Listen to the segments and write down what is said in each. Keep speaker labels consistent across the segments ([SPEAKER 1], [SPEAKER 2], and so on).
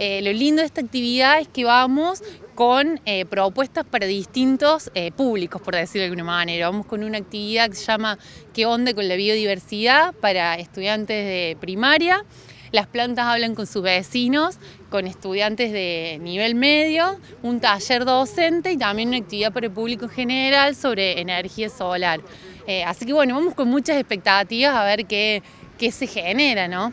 [SPEAKER 1] Eh, lo lindo de esta actividad es que vamos con eh, propuestas para distintos eh, públicos, por decirlo de alguna manera. Vamos con una actividad que se llama ¿Qué onda con la biodiversidad? para estudiantes de primaria. Las plantas hablan con sus vecinos, con estudiantes de nivel medio, un taller docente y también una actividad para el público en general sobre energía solar. así que bueno, vamos con muchas expectativas a ver qué, qué se genera, ¿no?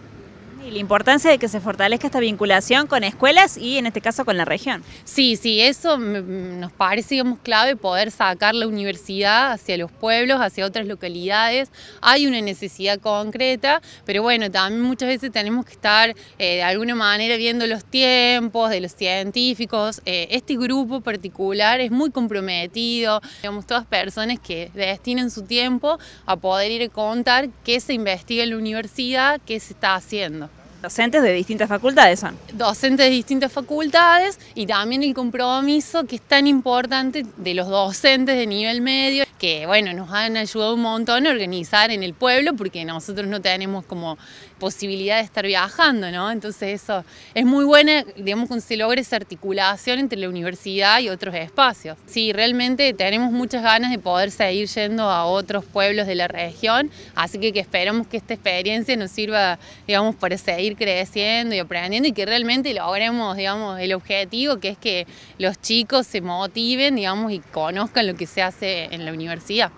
[SPEAKER 1] Y la importancia de que se fortalezca esta vinculación con escuelas y en este caso con la región. Sí, sí, eso nos parece clave poder sacar la universidad hacia los pueblos, hacia otras localidades. Hay una necesidad concreta, pero bueno, también muchas veces tenemos que estar eh, de alguna manera viendo los tiempos de los científicos. Eh, este grupo particular es muy comprometido, digamos, todas personas que destinen su tiempo a poder ir a contar qué se investiga en la universidad, qué se está haciendo. Docentes de distintas facultades son. Docentes de distintas facultades y también el compromiso que es tan importante de los docentes de nivel medio, que bueno, nos han ayudado un montón a organizar en el pueblo porque nosotros no tenemos como posibilidad de estar viajando, ¿no? Entonces eso es muy buena, digamos, que se logre esa articulación entre la universidad y otros espacios. Sí, realmente tenemos muchas ganas de poder seguir yendo a otros pueblos de la región, así que, que esperamos que esta experiencia nos sirva, digamos, para seguir creciendo y aprendiendo y que realmente logremos, digamos, el objetivo que es que los chicos se motiven, digamos, y conozcan lo que se hace en la universidad.